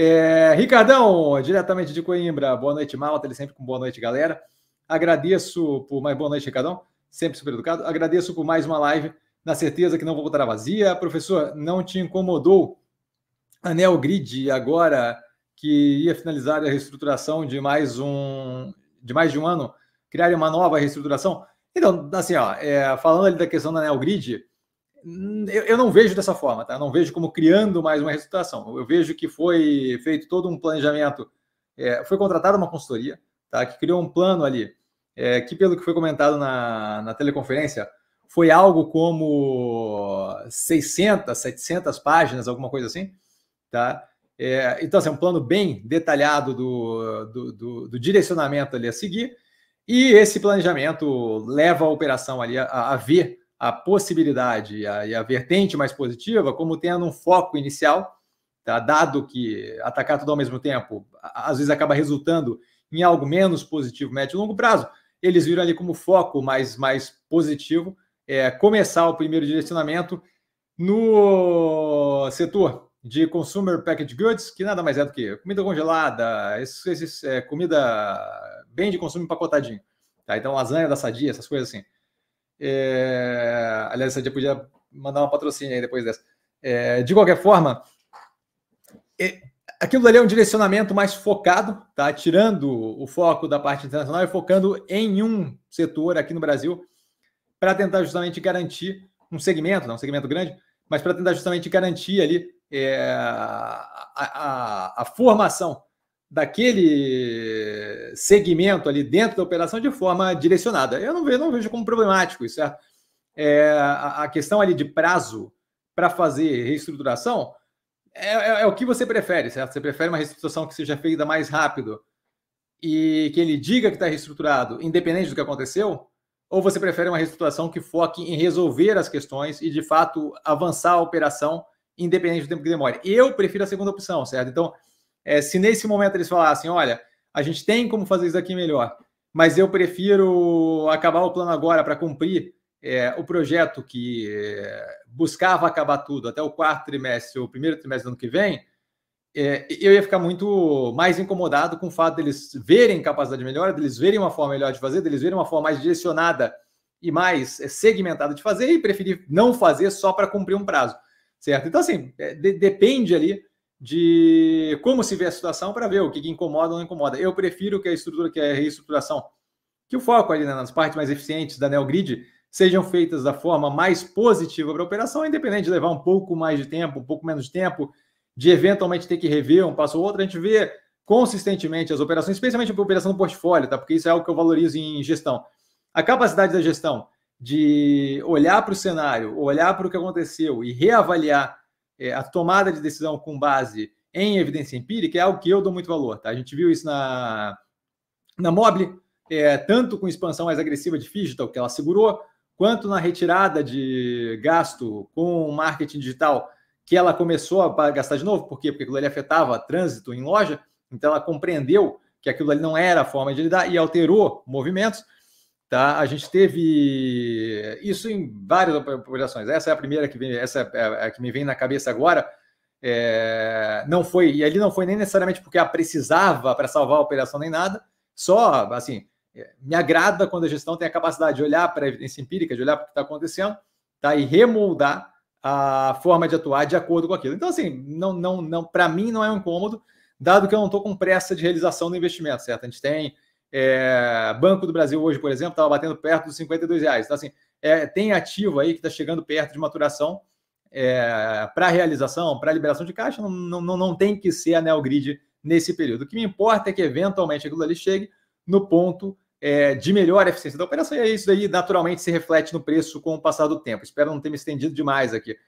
É, Ricardão, diretamente de Coimbra, boa noite, Malta, ele sempre com boa noite, galera. Agradeço por mais boa noite, Ricardão, sempre super educado. Agradeço por mais uma live, na certeza que não vou botar a vazia. Professor, não te incomodou Anel Grid agora que ia finalizar a reestruturação de mais um de mais de um ano, criar uma nova reestruturação? Então, assim, ó, é, falando ali da questão da Anel Grid, Hum, eu, eu não vejo dessa forma, tá? Eu não vejo como criando mais uma reestruturação. Eu vejo que foi feito todo um planejamento. É, foi contratada uma consultoria, tá? Que criou um plano ali, é, que pelo que foi comentado na, na teleconferência, foi algo como 600, 700 páginas, alguma coisa assim, tá? É, então, assim, um plano bem detalhado do, do, do, do, direcionamento ali a seguir, e esse planejamento leva a operação ali a, a ver a possibilidade e a vertente mais positiva como tendo um foco inicial, tá? dado que atacar tudo ao mesmo tempo às vezes acaba resultando em algo menos positivo médio e longo prazo. Eles viram ali como foco mais, mais positivo é, começar o primeiro direcionamento no setor de consumer packaged goods, que nada mais é do que comida congelada, esses, esses é, comida bem de consumo empacotadinho. Tá? Então, lasanha da sadia, essas coisas assim. É, Aliás, você podia mandar uma patrocínio aí depois dessa. É, de qualquer forma, é, aquilo ali é um direcionamento mais focado, tá? Tirando o foco da parte internacional e focando em um setor aqui no Brasil para tentar justamente garantir um segmento, não um segmento grande, mas para tentar justamente garantir ali é, a, a, a, formação daquele segmento ali dentro da operação de forma direcionada. Eu não vejo, não vejo como problemático isso, certo? é, a, a, questão ali de prazo para fazer reestruturação é, é, é, o que você prefere, certo? Você prefere uma reestruturação que seja feita mais rápido e que ele diga que está reestruturado, independente do que aconteceu? Ou você prefere uma reestruturação que foque em resolver as questões e, de fato, avançar a operação, independente do tempo que demore? Eu prefiro a segunda opção, certo? Então, é, se nesse momento eles falassem, olha, a gente tem como fazer isso aqui melhor, mas eu prefiro acabar o plano agora para cumprir é, o projeto que é, buscava acabar tudo até o quarto trimestre ou primeiro trimestre do ano que vem, é, eu ia ficar muito mais incomodado com o fato deles verem capacidade melhor, deles verem uma forma melhor de fazer, deles verem uma forma mais direcionada e mais eh, segmentada de fazer e preferir não fazer só para cumprir um prazo, certo? Então, assim, é, de, depende ali de como se vê a situação para ver o que, que incomoda ou não incomoda. Eu prefiro que a estrutura, que é a reestruturação, que o foco ali né, nas partes mais eficientes da Neogrid, sejam feitas da forma mais positiva para a operação, independente de levar um pouco mais de tempo, um pouco menos de tempo, de eventualmente ter que rever um passo ou outro, a gente vê consistentemente as operações, especialmente a operação do portfólio, tá? Porque isso é algo que eu valorizo em gestão. A capacidade da gestão de olhar para o cenário, olhar para o que aconteceu e reavaliar é, a tomada de decisão com base em evidência empírica é algo que eu dou muito valor, tá? A gente viu isso na, na Mobile, é, tanto com expansão mais agressiva de digital, que ela segurou, quanto na retirada de gasto com marketing digital, que ela começou a gastar de novo, por quê? Porque aquilo ali afetava trânsito em loja, então ela compreendeu que aquilo ali não era a forma de lidar e alterou movimentos. Tá? A gente teve isso em várias operações. Essa é a primeira que vem, essa é, é a que me vem na cabeça agora. É, não foi, e ali não foi nem necessariamente porque ela precisava para salvar a operação nem nada, só assim, é, me agrada quando a gestão tem a capacidade de olhar para a evidência empírica, de olhar para o que está acontecendo, tá? E remoldar a forma de atuar de acordo com aquilo. Então, assim, não, não, não, para mim não é um incômodo, dado que eu não estou com pressa de realização do investimento, certo? A gente tem é, Banco do Brasil hoje, por exemplo, estava batendo perto dos 52 reais. Então, assim, é, tem ativo aí que está chegando perto de maturação é, para realização, para liberação de caixa, não, não, não tem que ser a Neogrid nesse período. O que me importa é que, eventualmente, aquilo ali chegue no ponto é, de melhor eficiência da operação, e é isso aí naturalmente se reflete no preço com o passar do tempo. Espero não ter me estendido demais aqui.